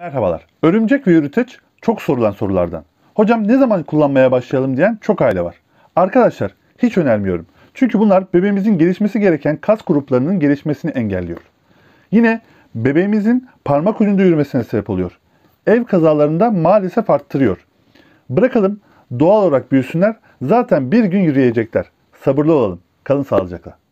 Merhabalar. Örümcek ve yürüteç çok sorulan sorulardan. Hocam ne zaman kullanmaya başlayalım diyen çok aile var. Arkadaşlar hiç önermiyorum. Çünkü bunlar bebeğimizin gelişmesi gereken kas gruplarının gelişmesini engelliyor. Yine bebeğimizin parmak ucunda yürümesine sebep oluyor. Ev kazalarında maalesef arttırıyor. Bırakalım doğal olarak büyüsünler zaten bir gün yürüyecekler. Sabırlı olalım. Kalın sağlıcakla.